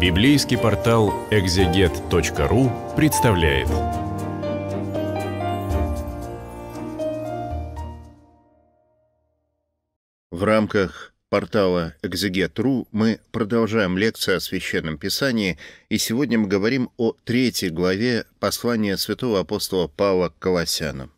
Библейский портал экзегет.ру представляет. В рамках портала экзегет.ру мы продолжаем лекцию о Священном Писании, и сегодня мы говорим о третьей главе послания святого апостола Павла к Колоссянам.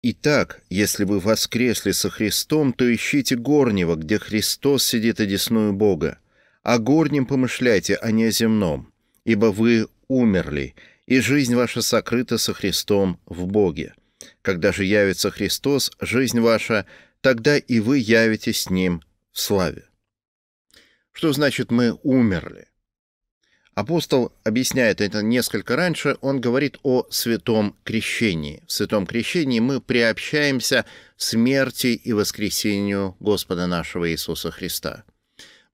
Итак, если вы воскресли со Христом, то ищите горнего, где Христос сидит одесную Бога – о горнем помышляйте, а не о земном, ибо вы умерли, и жизнь ваша сокрыта со Христом в Боге. Когда же явится Христос, жизнь ваша, тогда и вы явитесь с Ним в славе. Что значит «мы умерли»? Апостол объясняет это несколько раньше, он говорит о святом крещении. В святом крещении мы приобщаемся смерти и воскресению Господа нашего Иисуса Христа.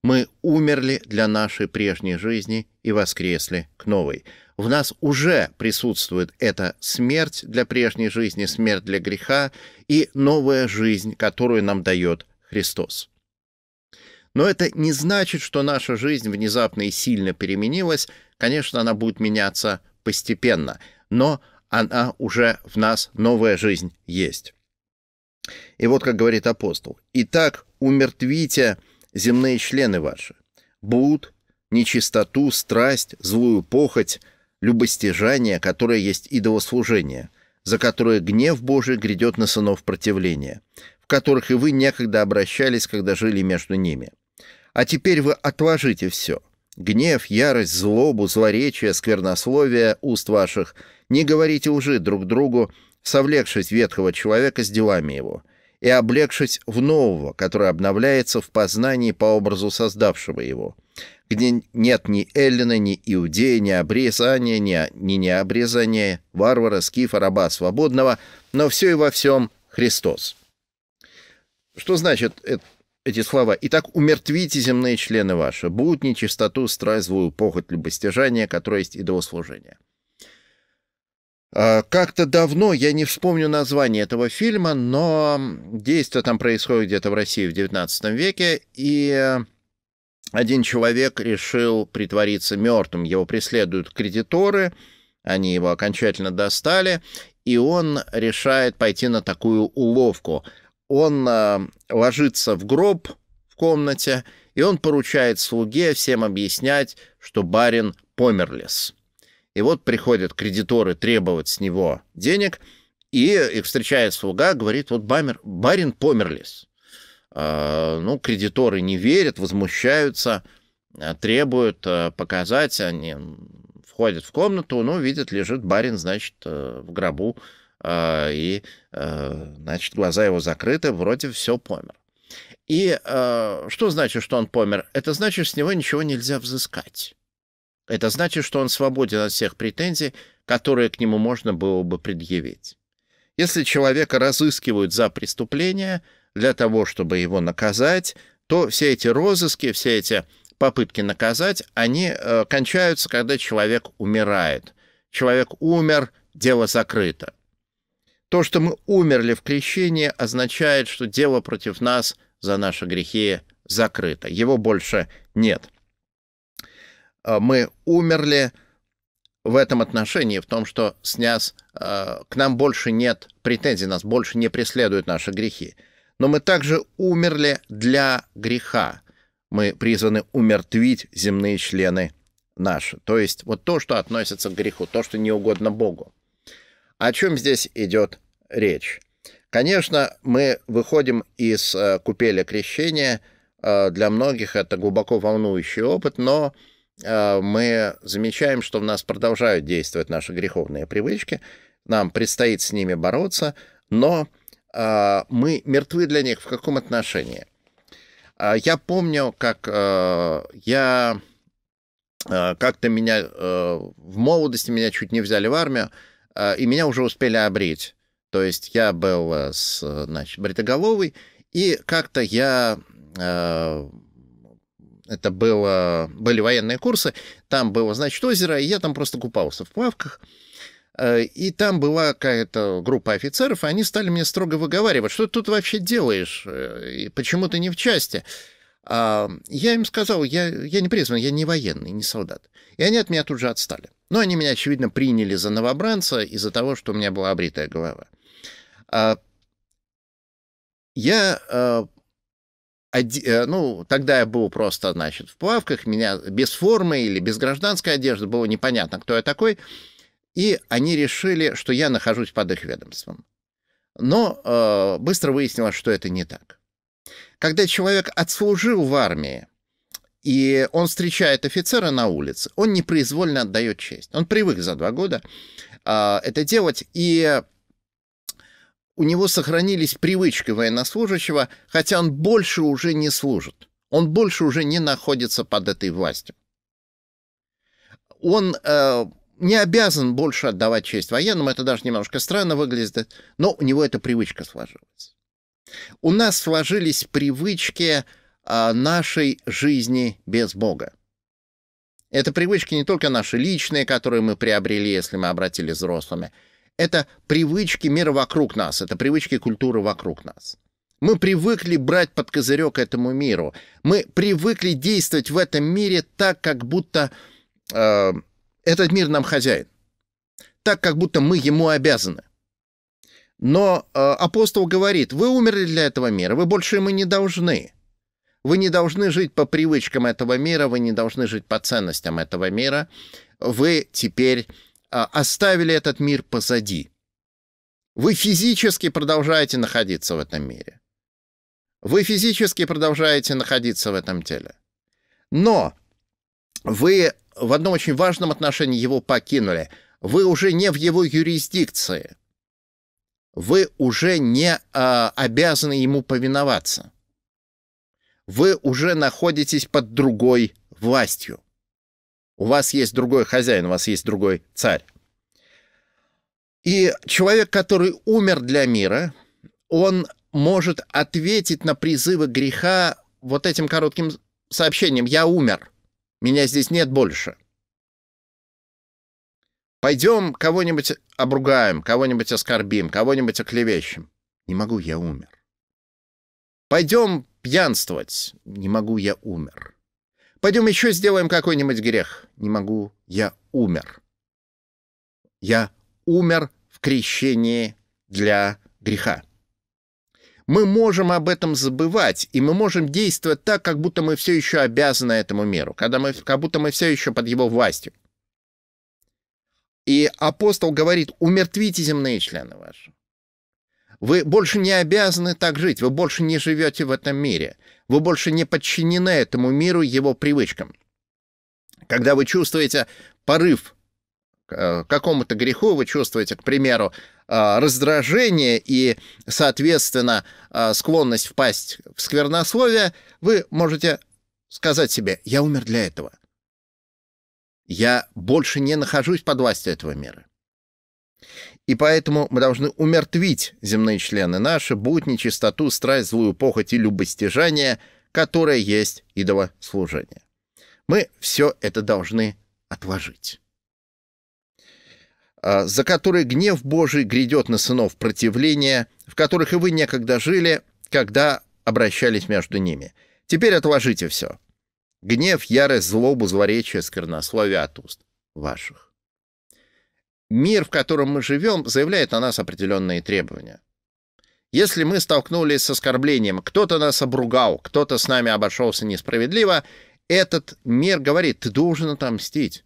Мы умерли для нашей прежней жизни и воскресли к новой. В нас уже присутствует эта смерть для прежней жизни, смерть для греха и новая жизнь, которую нам дает Христос. Но это не значит, что наша жизнь внезапно и сильно переменилась. Конечно, она будет меняться постепенно, но она уже в нас, новая жизнь есть. И вот как говорит апостол. «Итак, умертвите...» земные члены ваши, блуд, нечистоту, страсть, злую похоть, любостяжание, которое есть идолослужение, за которое гнев Божий грядет на сынов противления, в которых и вы некогда обращались, когда жили между ними. А теперь вы отложите все — гнев, ярость, злобу, злоречие, сквернословие уст ваших. Не говорите уже друг другу, совлекшись ветхого человека с делами его, и облегшись в нового, который обновляется в познании по образу создавшего его, где нет ни Эллина, ни Иудея, ни обрезания, ни, ни необрезания, варвара, скифа, раба, свободного, но все и во всем Христос. Что значит это? эти слова. «Итак, умертвите земные члены ваши, будни, чистоту, страсть, злую, похоть, любостяжание, которое есть идолослужение». Э, как-то давно, я не вспомню название этого фильма, но действие там происходит где-то в России в 19 веке, и один человек решил притвориться мертвым. Его преследуют кредиторы, они его окончательно достали, и он решает пойти на такую уловку. Он э, ложится в гроб в комнате, и он поручает слуге всем объяснять, что барин померлес. И вот приходят кредиторы требовать с него денег, и их встречает слуга, говорит, вот бамер, барин померлис. А, ну, кредиторы не верят, возмущаются, а, требуют а, показать, они входят в комнату, ну, видят, лежит барин, значит, э, в гробу, и, э, значит, глаза его закрыты, вроде все помер. И э, что значит, что он помер? Это значит, с него ничего нельзя взыскать. Это значит, что он свободен от всех претензий, которые к нему можно было бы предъявить. Если человека разыскивают за преступление для того, чтобы его наказать, то все эти розыски, все эти попытки наказать, они э, кончаются, когда человек умирает. Человек умер, дело закрыто. То, что мы умерли в крещении, означает, что дело против нас за наши грехи закрыто. Его больше нет. Э, мы умерли в этом отношении, в том, что с нас, э, к нам больше нет претензий, нас больше не преследуют наши грехи. Но мы также умерли для греха. Мы призваны умертвить земные члены наши. То есть вот то, что относится к греху, то, что не угодно Богу. О чем здесь идет речь? Конечно, мы выходим из э, купели крещения. Для многих это глубоко волнующий опыт, но Э, мы замечаем, что в нас продолжают действовать наши греховные привычки, нам предстоит с ними бороться, но э, мы мертвы для них в каком отношении? Э, я помню, как я как-то меня в молодости меня чуть не взяли в армию, и меня уже успели обрить. То есть я был с, значит, бритоголовый, и как-то я это было, были военные курсы. Там было, значит, озеро, и я там просто купался в плавках. Э, и там была какая-то группа офицеров, и они стали мне строго выговаривать, что ты тут вообще делаешь, э, и почему ты не в части. А, я им сказал, я, я не призван, я не военный, не солдат. И они от меня тут же отстали. Но они меня, очевидно, приняли за новобранца из-за того, что у меня была обритая голова. А, я э, оде... Э, ну, тогда я был просто, значит, в плавках, меня без формы или без гражданской одежды, было непонятно, кто я такой, и они решили, что я нахожусь под их ведомством. Но э, быстро выяснилось, что это не так. Когда человек отслужил в армии, и он встречает офицера на улице, он непроизвольно отдает честь. Он привык за два года э, это делать, и у него сохранились привычки военнослужащего, хотя он больше уже не служит. Он больше уже не находится под этой властью. Он э, не обязан больше отдавать честь военным, это даже немножко странно выглядит, но у него эта привычка сложилась. У нас сложились привычки э, нашей жизни без Бога. Это привычки не только наши личные, которые мы приобрели, если мы обратились взрослыми, это привычки мира вокруг нас, это привычки культуры вокруг нас. Мы привыкли брать под козырек этому миру. Мы привыкли действовать в этом мире так, как будто э, этот мир нам хозяин. Так, как будто мы ему обязаны. Но э, апостол говорит, вы умерли для этого мира, вы больше ему не должны. Вы не должны жить по привычкам этого мира, вы не должны жить по ценностям этого мира. Вы теперь а, оставили этот мир позади. Вы физически продолжаете находиться в этом мире. Вы физически продолжаете находиться в этом теле. Но вы в одном очень важном отношении его покинули. Вы уже не в его юрисдикции. Вы уже не э, обязаны ему повиноваться. Вы уже находитесь под другой властью. У вас есть другой хозяин, у вас есть другой царь. И человек, который умер для мира, он может ответить на призывы греха вот этим коротким сообщением «Я умер, меня здесь нет больше». Пойдем кого-нибудь обругаем, кого-нибудь оскорбим, кого-нибудь оклевещем. Не могу, я умер. Пойдем пьянствовать. Не могу, я умер. Пойдем еще сделаем какой-нибудь грех. Не могу. Я умер. Я умер в крещении для греха. Мы можем об этом забывать, и мы можем действовать так, как будто мы все еще обязаны этому миру, когда мы, как будто мы все еще под его властью. И апостол говорит, умертвите земные члены ваши. Вы больше не обязаны так жить, вы больше не живете в этом мире. Вы больше не подчинены этому миру, его привычкам. Когда вы чувствуете порыв к э, какому-то греху, вы чувствуете, к примеру, э, раздражение и, соответственно, э, склонность впасть в сквернословие, вы можете сказать себе «я умер для этого». Я больше не нахожусь под властью этого мира и поэтому мы должны умертвить земные члены наши, будни, чистоту, страсть, злую похоть и любостяжание, которое есть идолослужение. Мы все это должны отложить а, за которые гнев Божий грядет на сынов противления, в которых и вы некогда жили, когда обращались между ними. Теперь отложите все. Гнев, ярость, злобу, злоречие, сквернословие от уст ваших. Мир, в котором мы живем, заявляет на нас определенные требования. Если мы столкнулись с оскорблением, кто-то нас обругал, кто-то с нами обошелся несправедливо, этот мир говорит, ты должен отомстить.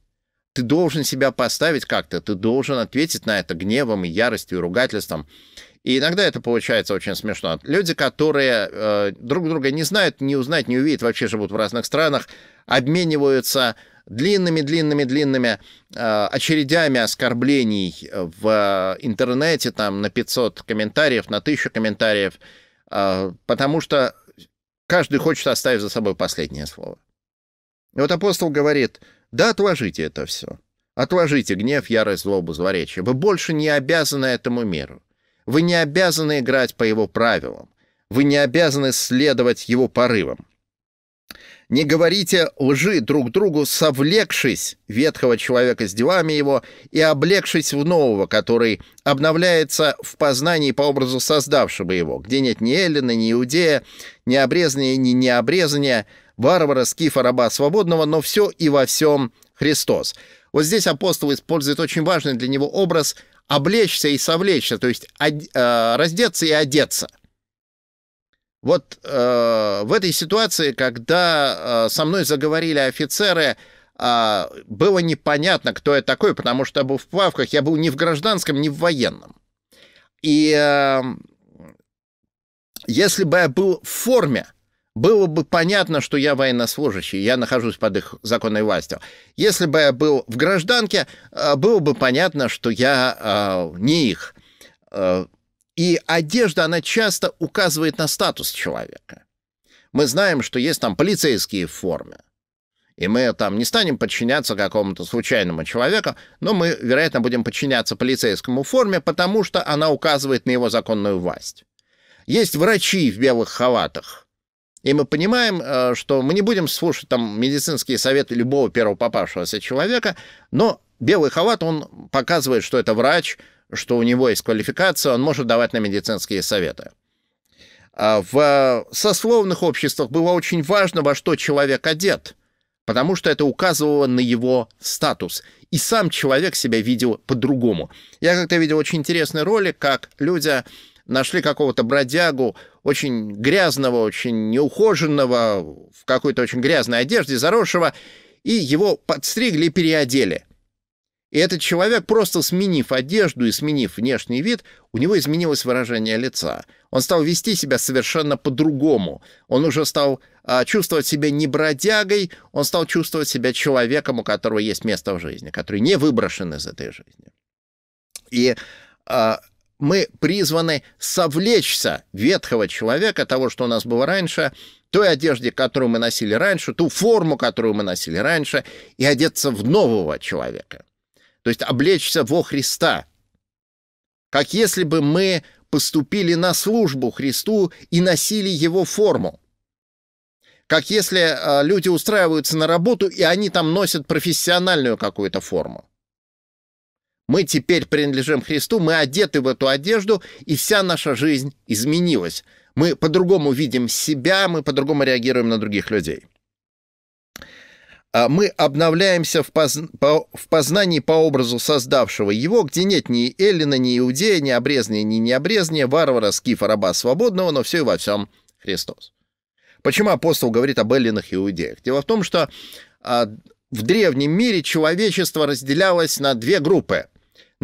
Ты должен себя поставить как-то, ты должен ответить на это гневом и яростью, и ругательством. И иногда это получается очень смешно. Люди, которые э, друг друга не знают, не узнают, не увидят, вообще живут в разных странах, обмениваются длинными-длинными-длинными э, очередями оскорблений в интернете, там на 500 комментариев, на 1000 комментариев, э, потому что каждый хочет оставить за собой последнее слово. И вот апостол говорит, да, отложите это все. Отложите гнев, ярость, злобу, злоречие. Вы больше не обязаны этому миру. Вы не обязаны играть по его правилам. Вы не обязаны следовать его порывам. Не говорите лжи друг другу, совлекшись ветхого человека с делами его и облегшись в нового, который обновляется в познании по образу создавшего его, где нет ни Эллина, ни Иудея, ни обрезания, ни необрезания, варвара, скифа, раба свободного, но все и во всем Христос. Вот здесь апостол использует очень важный для него образ облечься и совлечься, то есть од, э, раздеться и одеться. Вот э, в этой ситуации, когда э, со мной заговорили офицеры, э, было непонятно, кто я такой, потому что был в плавках, я был не в гражданском, не в военном. И э, если бы я был в форме, было бы понятно, что я военнослужащий, я нахожусь под их законной властью. Если бы я был в гражданке, э, было бы понятно, что я э, не их. Э, и одежда, она часто указывает на статус человека. Мы знаем, что есть там полицейские формы, И мы там не станем подчиняться какому-то случайному человеку, но мы, вероятно, будем подчиняться полицейскому форме, потому что она указывает на его законную власть. Есть врачи в белых халатах, и мы понимаем, э, что мы не будем слушать там медицинские советы любого первого попавшегося человека, но белый халат, он показывает, что это врач, что у него есть квалификация, он может давать на медицинские советы. А в сословных обществах было очень важно, во что человек одет, потому что это указывало на его статус. И сам человек себя видел по-другому. Я как-то видел очень интересный ролик, как люди нашли какого-то бродягу, очень грязного, очень неухоженного, в какой-то очень грязной одежде, заросшего, и его подстригли и переодели. И этот человек, просто сменив одежду и сменив внешний вид, у него изменилось выражение лица. Он стал вести себя совершенно по-другому. Он уже стал а, чувствовать себя не бродягой, он стал чувствовать себя человеком, у которого есть место в жизни, который не выброшен из этой жизни. И а, мы призваны совлечься ветхого человека, того, что у нас было раньше, той одежде, которую мы носили раньше, ту форму, которую мы носили раньше, и одеться в нового человека. То есть облечься во Христа. Как если бы мы поступили на службу Христу и носили его форму. Как если а, люди устраиваются на работу, и они там носят профессиональную какую-то форму. Мы теперь принадлежим Христу, мы одеты в эту одежду, и вся наша жизнь изменилась. Мы по-другому видим себя, мы по-другому реагируем на других людей. А мы обновляемся в, позн... по... в познании по образу создавшего его, где нет ни Эллина, ни Иудея, ни обрезания, ни необрезания, варвара, скифа, раба свободного, но все и во всем Христос. Почему апостол говорит об эллинах и иудеях? Дело в том, что а, в древнем мире человечество разделялось на две группы –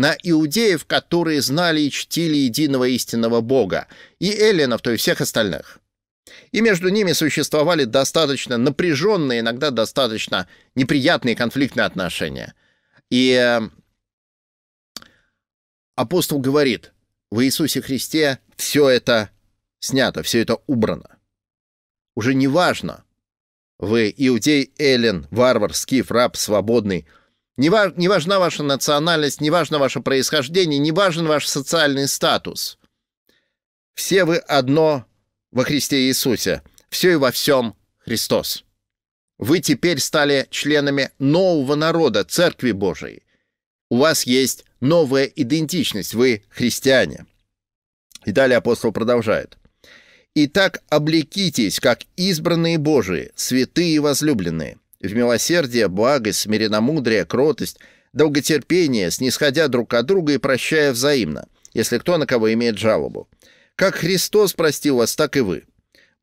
на иудеев, которые знали и чтили единого истинного Бога, и эллинов, то есть всех остальных. И между ними существовали достаточно напряженные, иногда достаточно неприятные конфликтные отношения. И эм, апостол говорит, в Иисусе Христе все это снято, все это убрано. Уже не важно, вы иудей, эллин, варвар, скиф, раб, свободный – не, важ, не важна ваша национальность, не важно ваше происхождение, не важен ваш социальный статус. Все вы одно во Христе Иисусе. Все и во всем Христос. Вы теперь стали членами нового народа, Церкви Божией. У вас есть новая идентичность, вы христиане. И далее апостол продолжает. «Итак, облекитесь, как избранные Божии, святые и возлюбленные, в милосердие, благость, смиренномудрие, кротость, долготерпение, снисходя друг от друга и прощая взаимно, если кто на кого имеет жалобу. Как Христос простил вас, так и вы.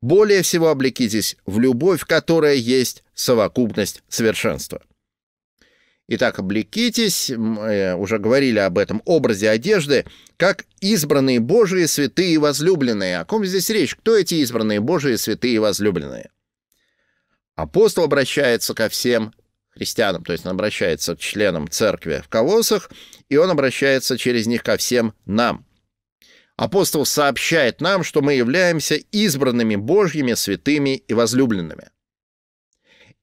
Более всего облекитесь в любовь, которая есть совокупность совершенства. Итак, облекитесь, мы э, уже говорили об этом образе одежды, как избранные Божии святые возлюбленные. О ком здесь речь? Кто эти избранные Божии святые возлюбленные? Апостол обращается ко всем христианам, то есть он обращается к членам церкви в Колоссах, и он обращается через них ко всем нам. Апостол сообщает нам, что мы являемся избранными Божьими, святыми и возлюбленными.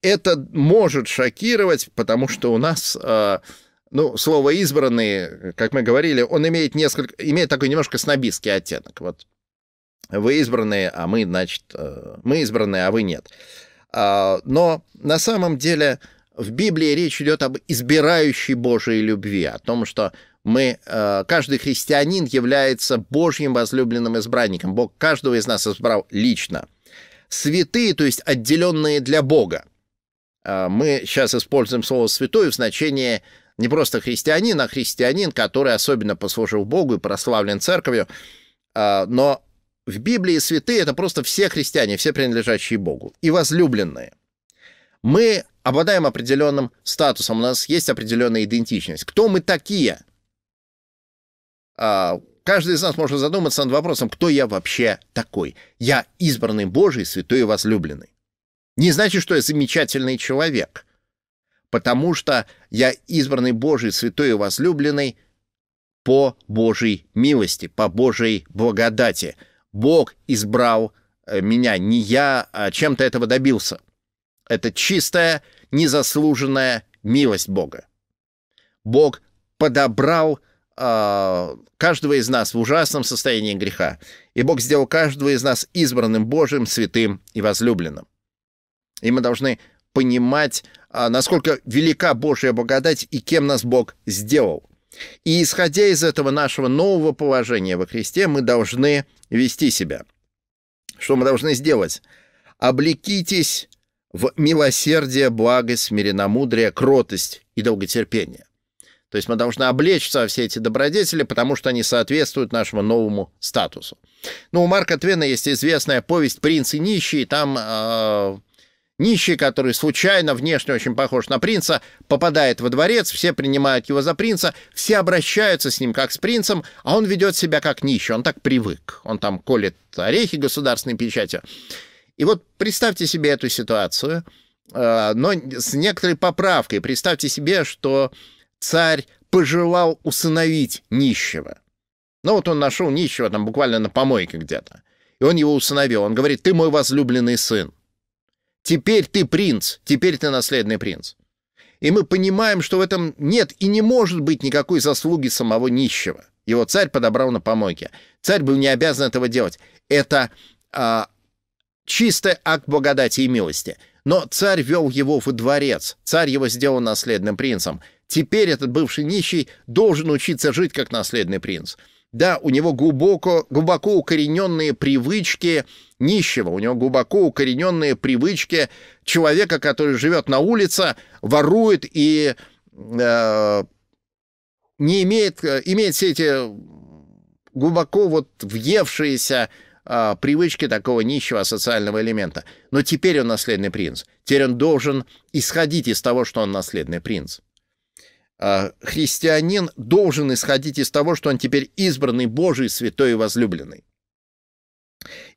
Это может шокировать, потому что у нас, а, ну, слово «избранный», как мы говорили, он имеет, несколько, имеет такой немножко снобистский оттенок. Вот вы избранные, а мы, значит, э, мы избранные, а вы нет. А, но на самом деле в Библии речь идет об избирающей Божьей любви, о том, что мы, э, каждый христианин является Божьим возлюбленным избранником. Бог каждого из нас избрал лично. Святые, то есть отделенные для Бога. А, мы сейчас используем слово «святой» в значении не просто христианин, а христианин, который особенно послужил Богу и прославлен церковью. А, но в Библии святые — это просто все христиане, все принадлежащие Богу и возлюбленные. Мы обладаем определенным статусом, у нас есть определенная идентичность. Кто мы такие? А, каждый из нас может задуматься над вопросом, кто я вообще такой. Я избранный Божий, святой и возлюбленный. Не значит, что я замечательный человек, потому что я избранный Божий, святой и возлюбленный по Божьей милости, по Божьей благодати — Бог избрал э, меня, не я а чем-то этого добился. Это чистая, незаслуженная милость Бога. Бог подобрал э, каждого из нас в ужасном состоянии греха, и Бог сделал каждого из нас избранным Божьим, святым и возлюбленным. И мы должны понимать, э, насколько велика Божья благодать и кем нас Бог сделал. И исходя из этого нашего нового положения во Христе, мы должны вести себя. Что мы должны сделать? Облекитесь в милосердие, благость, смиренномудрие, кротость и долготерпение. То есть мы должны облечься во все эти добродетели, потому что они соответствуют нашему новому статусу. Ну, у Марка Твена есть известная повесть «Принц и нищий», там э, Нищий, который случайно, внешне очень похож на принца, попадает во дворец, все принимают его за принца, все обращаются с ним как с принцем, а он ведет себя как нищий, он так привык. Он там колет орехи государственной печати. И вот представьте себе эту ситуацию, э, но с некоторой поправкой. Представьте себе, что царь пожелал усыновить нищего. Ну вот он нашел нищего там буквально на помойке где-то. И он его усыновил. Он говорит, ты мой возлюбленный сын. Теперь ты принц, теперь ты наследный принц. И мы понимаем, что в этом нет и не может быть никакой заслуги самого нищего. Его царь подобрал на помойке. Царь был не обязан этого делать. Это а, чистый акт благодати и милости. Но царь вел его во дворец. Царь его сделал наследным принцем. Теперь этот бывший нищий должен учиться жить как наследный принц. Да, у него глубоко, глубоко укорененные привычки нищего, у него глубоко укорененные привычки человека, который живет на улице, ворует и э, не имеет, э, имеет все эти глубоко вот въевшиеся э, привычки такого нищего социального элемента. Но теперь он наследный принц. Теперь он должен исходить из того, что он наследный принц. А, христианин должен исходить из того, что он теперь избранный Божий, святой и возлюбленный.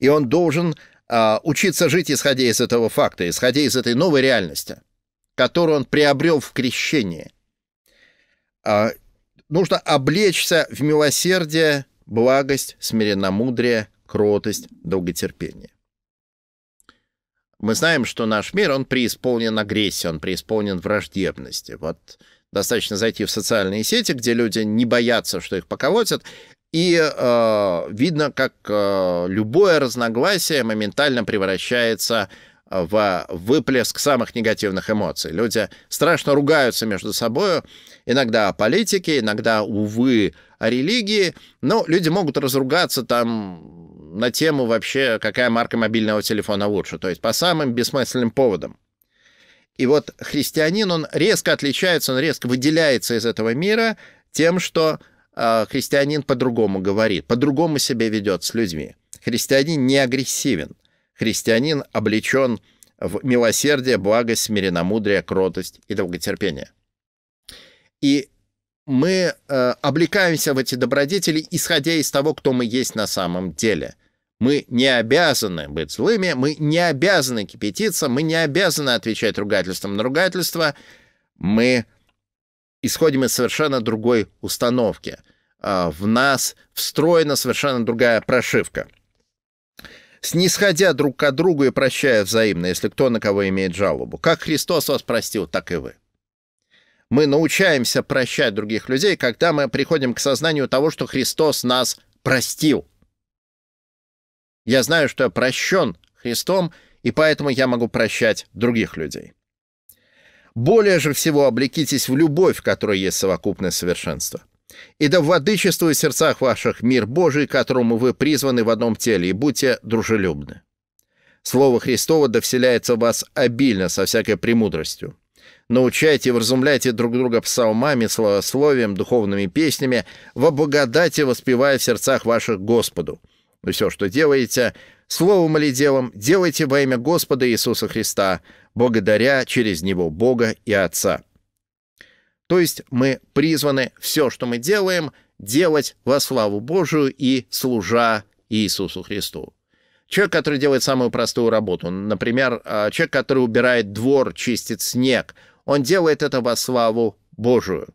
И он должен а, учиться жить, исходя из этого факта, исходя из этой новой реальности, которую он приобрел в крещении. А, нужно облечься в милосердие, благость, смиренномудрие, кротость, долготерпение. Мы знаем, что наш мир, он преисполнен агрессии, он преисполнен враждебности. Вот Достаточно зайти в социальные сети, где люди не боятся, что их поколотят, и э, видно, как э, любое разногласие моментально превращается э, в выплеск самых негативных эмоций. Люди страшно ругаются между собой, иногда о политике, иногда, увы, о религии, но люди могут разругаться там на тему вообще, какая марка мобильного телефона лучше, то есть по самым бессмысленным поводам. И вот христианин, он резко отличается, он резко выделяется из этого мира тем, что э, христианин по-другому говорит, по-другому себя ведет с людьми. Христианин не агрессивен. Христианин облечен в милосердие, благость, смиренномудрие, кротость и долготерпение. И мы э, облекаемся в эти добродетели, исходя из того, кто мы есть на самом деле – мы не обязаны быть злыми, мы не обязаны кипятиться, мы не обязаны отвечать ругательством на ругательство. Мы исходим из совершенно другой установки. А, в нас встроена совершенно другая прошивка. Снисходя друг к другу и прощая взаимно, если кто на кого имеет жалобу. Как Христос вас простил, так и вы. Мы научаемся прощать других людей, когда мы приходим к сознанию того, что Христос нас простил. Я знаю, что прощен Христом, и поэтому я могу прощать других людей. Более же всего облекитесь в любовь, в которой есть совокупное совершенство. И да владычествует в сердцах ваших мир Божий, которому вы призваны в одном теле, и будьте дружелюбны. Слово Христово да вселяется в вас обильно, со всякой премудростью. Научайте и вразумляйте друг друга псалмами, словословием, духовными песнями, во благодати воспевая в сердцах ваших Господу, но «Ну все, что делаете, словом или делом, делайте во имя Господа Иисуса Христа, благодаря через Него Бога и Отца. То есть мы призваны все, что мы делаем, делать во славу Божию и служа Иисусу Христу. Человек, который делает самую простую работу, например, а, человек, который убирает двор, чистит снег, он делает это во славу Божию.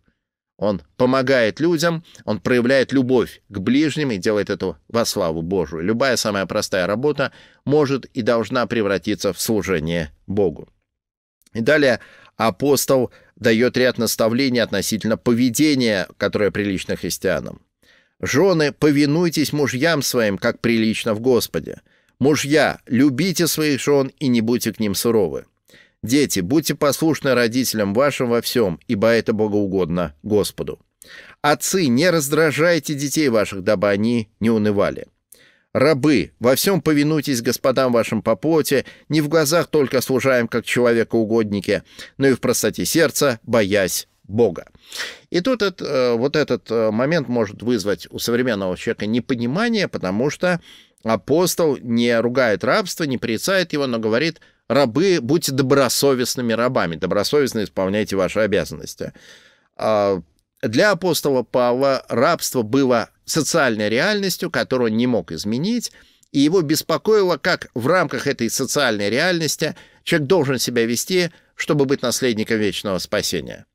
Он помогает людям, он проявляет любовь к ближним и делает это во славу Божию. Любая самая простая работа может и должна превратиться в служение Богу. И далее апостол дает ряд наставлений относительно поведения, которое прилично христианам. «Жены, повинуйтесь мужьям своим, как прилично в Господе. Мужья, любите своих жен и не будьте к ним суровы». Дети, будьте послушны родителям вашим во всем, ибо это богоугодно Господу. Отцы, не раздражайте детей ваших, дабы они не унывали. Рабы, во всем повинуйтесь господам вашим по плоти, не в глазах только служаем, как человека-угодники, но и в простоте сердца, боясь Бога. И тут это, э, вот этот э, момент может вызвать у современного человека непонимание, потому что апостол не ругает рабство, не порицает его, но говорит – рабы, будьте добросовестными рабами, добросовестно исполняйте ваши обязанности. А, для апостола Павла рабство было социальной реальностью, которую он не мог изменить, и его беспокоило, как в рамках этой социальной реальности человек должен себя вести, чтобы быть наследником вечного спасения.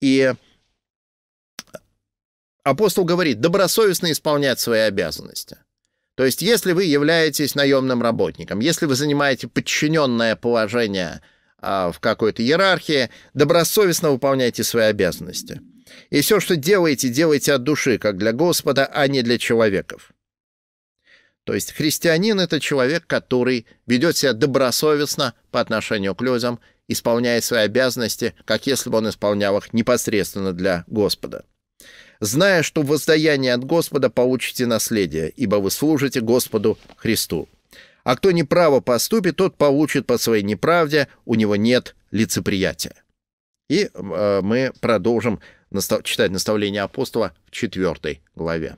И апостол говорит, добросовестно исполнять свои обязанности – то есть если вы являетесь наемным работником, если вы занимаете подчиненное положение а, в какой-то иерархии, добросовестно выполняйте свои обязанности. И все, что делаете, делайте от души, как для Господа, а не для человеков. То есть христианин — это человек, который ведет себя добросовестно по отношению к людям, исполняя свои обязанности, как если бы он исполнял их непосредственно для Господа зная, что в воздаянии от Господа получите наследие, ибо вы служите Господу Христу. А кто неправо поступит, тот получит по своей неправде, у него нет лицеприятия. И э, мы продолжим настав... читать наставление апостола в 4 главе.